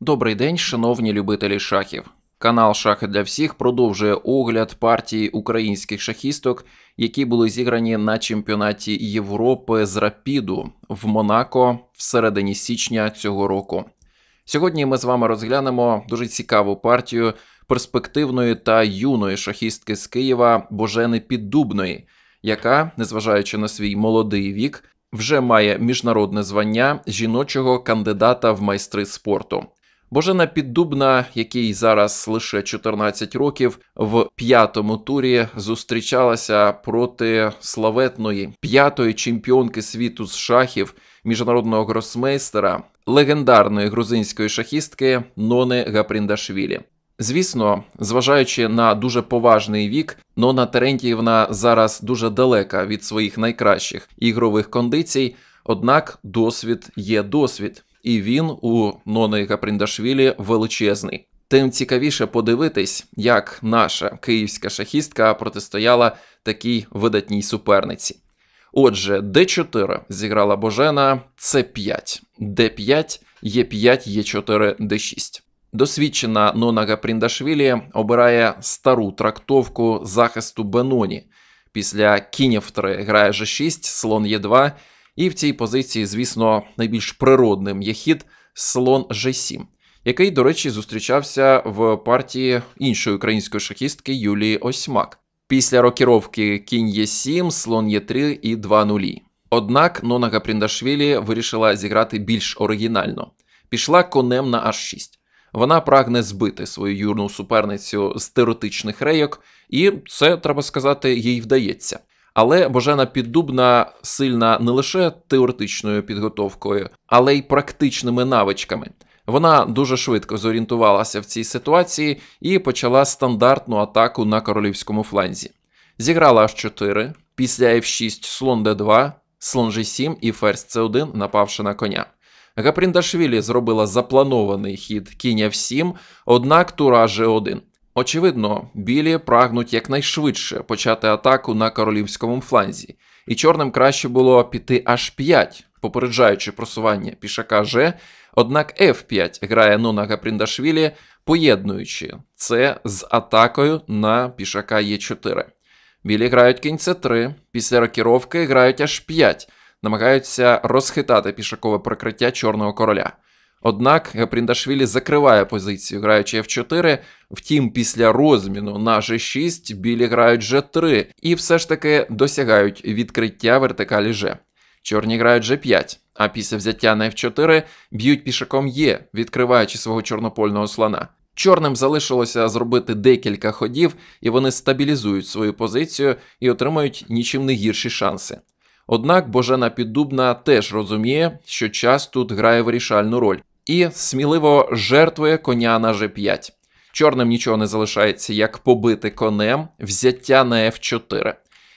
Добрий день, шановні любителі шахів. Канал Шахи для всіх продовжує огляд партії українських шахісток, які були зіграні на чемпіонаті Європи з Рапіду в Монако в середині січня цього року. Сьогодні ми з вами розглянемо дуже цікаву партію перспективної та юної шахістки з Києва Божени Піддубної, яка, незважаючи на свій молодий вік, вже має міжнародне звання жіночого кандидата в майстри спорту. Божена Піддубна, якій зараз лише 14 років, в п'ятому турі зустрічалася проти славетної п'ятої чемпіонки світу з шахів міжнародного гросмейстера, легендарної грузинської шахістки Нони Гапріндашвілі. Звісно, зважаючи на дуже поважний вік, Нона Терентіївна зараз дуже далека від своїх найкращих ігрових кондицій, однак досвід є досвід і він у Нони Капріндашвілі величезний. Тим цікавіше подивитись, як наша київська шахістка протистояла такій видатній суперниці. Отже, Д4 зіграла Божена, С5, Д5, Е5, Е4, Д6. Досвідчена Нона Гапріндашвілі обирає стару трактовку захисту Беноні. Після кінів 3 грає Ж6, слон Е2 і в цій позиції, звісно, найбільш природним є хід слон G7, який, до речі, зустрічався в партії іншої української шахістки Юлії Осьмак. Після рокіровки кінь є 7 слон є 3 і 2 нулі. Однак Нона Гапріндашвілі вирішила зіграти більш оригінально. Пішла конем на H6. Вона прагне збити свою юрну суперницю з теоретичних рейок, і це, треба сказати, їй вдається. Але Божена Піддубна сильна не лише теоретичною підготовкою, але й практичними навичками. Вона дуже швидко зорієнтувалася в цій ситуації і почала стандартну атаку на королівському фланзі. Зіграла H4, після F6 слон d2, слон g7 і ферзь c1, напавши на коня. Гапріндашвілі зробила запланований хід кінь f7, однак тура g1. Очевидно, білі прагнуть якнайшвидше почати атаку на королівському фланзі, і чорним краще було піти аж 5, попереджаючи просування пішака Ж, однак F5 грає Нуна Гапріндашвілі, поєднуючи це з атакою на пішака Е4. Білі грають кінь С3, після рокіровки грають аж 5, намагаються розхитати пішакове прикриття чорного короля. Однак Гапріндашвілі закриває позицію, граючи F4. Втім, після розміну на G6 білі грають G3 і все ж таки досягають відкриття вертикалі G. Чорні грають G5, а після взяття на F4 б'ють пішаком Е, відкриваючи свого чорнопольного слона. Чорним залишилося зробити декілька ходів, і вони стабілізують свою позицію і отримають нічим не гірші шанси. Однак Божена Піддубна теж розуміє, що час тут грає вирішальну роль, і сміливо жертвує коня на G5. Чорним нічого не залишається, як побити конем, взяття на F4.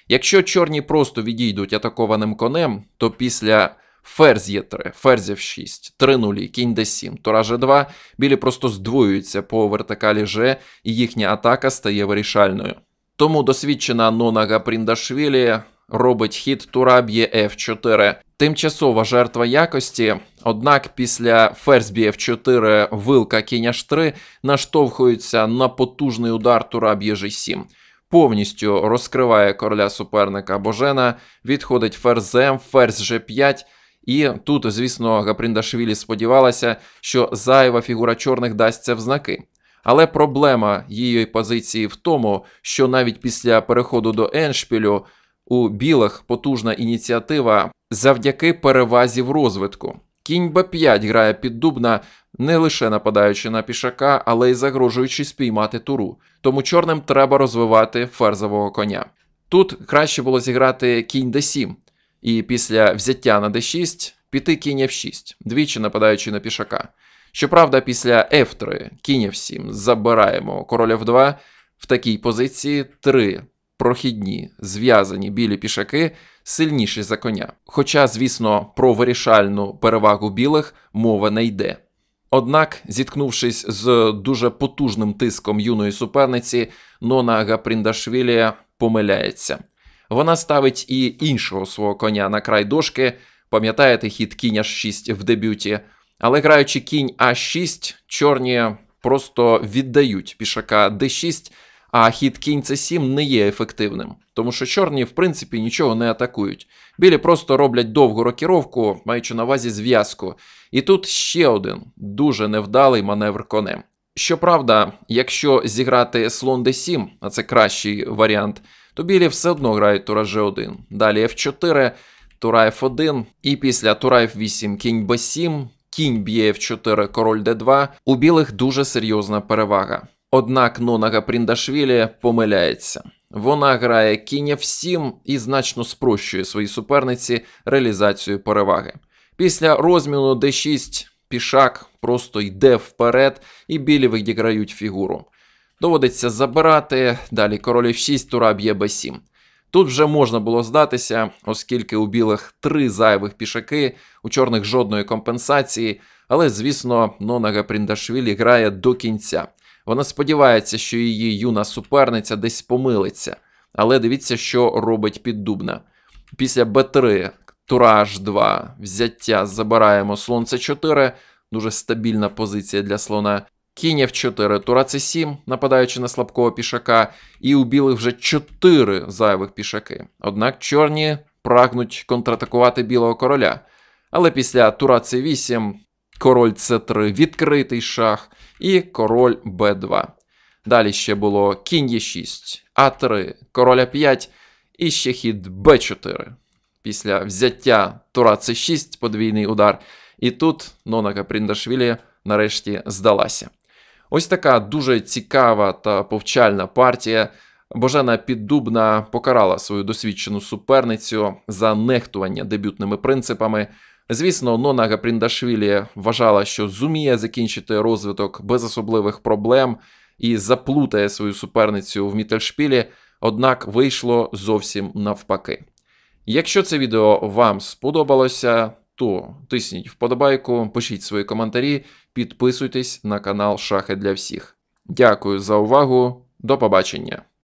Якщо чорні просто відійдуть атакованим конем, то після ферзь є 3, ферзь F6, 3 нулі, кінь д 7 тура G2, білі просто здвоюються по вертикалі G, і їхня атака стає вирішальною. Тому досвідчена Нонага Пріндашвілі робить хід тура б'є F4. Тимчасова жертва якості, однак після ферзь f 4 вилка кінь h 3 наштовхується на потужний удар тура Б'єж7. Повністю розкриває короля суперника Божена, відходить ферзем, ферзь g5. І тут, звісно, Гапріндашвілі сподівалася, що зайва фігура чорних дасть це в знаки. Але проблема її позиції в тому, що навіть після переходу до Еншпілю у білих потужна ініціатива завдяки перевазі в розвитку. Кінь Б5 грає під Дубна, не лише нападаючи на пішака, але й загрожуючи спіймати туру. Тому чорним треба розвивати ферзового коня. Тут краще було зіграти кінь Д7, і після взяття на Д6 піти кінь F6, двічі нападаючи на пішака. Щоправда, після F3 кінь F7 забираємо короля в 2 в такій позиції 3 прохідні, зв'язані білі пішаки сильніші за коня. Хоча, звісно, про вирішальну перевагу білих мова не йде. Однак, зіткнувшись з дуже потужним тиском юної суперниці, Нона Гапріндашвілі помиляється. Вона ставить і іншого свого коня на край дошки, пам'ятаєте хід кінь H6 в дебюті, але граючи кінь А6, чорні просто віддають пішака Д6 а хід кінь c 7 не є ефективним, тому що чорні, в принципі, нічого не атакують. Білі просто роблять довгу рокіровку, маючи на увазі зв'язку. І тут ще один дуже невдалий маневр конем. Щоправда, якщо зіграти слон d7, а це кращий варіант, то білі все одно грають тура G1. Далі F4, тура F1, і після тура F8 кінь b7, кінь б'є F4, король d2. У білих дуже серйозна перевага. Однак Нонага Пріндашвілі помиляється. Вона грає кінь всім і значно спрощує своїй суперниці реалізацію переваги. Після розміну d6 пішак просто йде вперед, і білі відіграють фігуру. Доводиться забирати, далі король f6, тура б'є b7. Тут вже можна було здатися, оскільки у білих три зайвих пішаки, у чорних жодної компенсації, але, звісно, Нонага Пріндашвілі грає до кінця. Вона сподівається, що її юна суперниця десь помилиться. Але дивіться, що робить піддубна. Після Б3, Тураж 2, взяття забираємо слон С4, дуже стабільна позиція для слона. Кінь F4, Тура С7, нападаючи на слабкого пішака, і у білих вже 4 зайвих пішаки. Однак чорні прагнуть контратакувати білого короля. Але після Тура С8 король С3, відкритий шах і король Б2. Далі ще було кінь Е6, А3, король А5 і ще хід Б4. Після взяття Тура С6, подвійний удар. І тут Нонака Пріндашвілі нарешті здалася. Ось така дуже цікава та повчальна партія. Божена Піддубна покарала свою досвідчену суперницю за нехтування дебютними принципами. Звісно, Нона Гапріндашвілі вважала, що зуміє закінчити розвиток без особливих проблем і заплутає свою суперницю в Мітельшпілі, однак вийшло зовсім навпаки. Якщо це відео вам сподобалося, то тисніть вподобайку, пишіть свої коментарі, підписуйтесь на канал Шахи для всіх. Дякую за увагу, до побачення!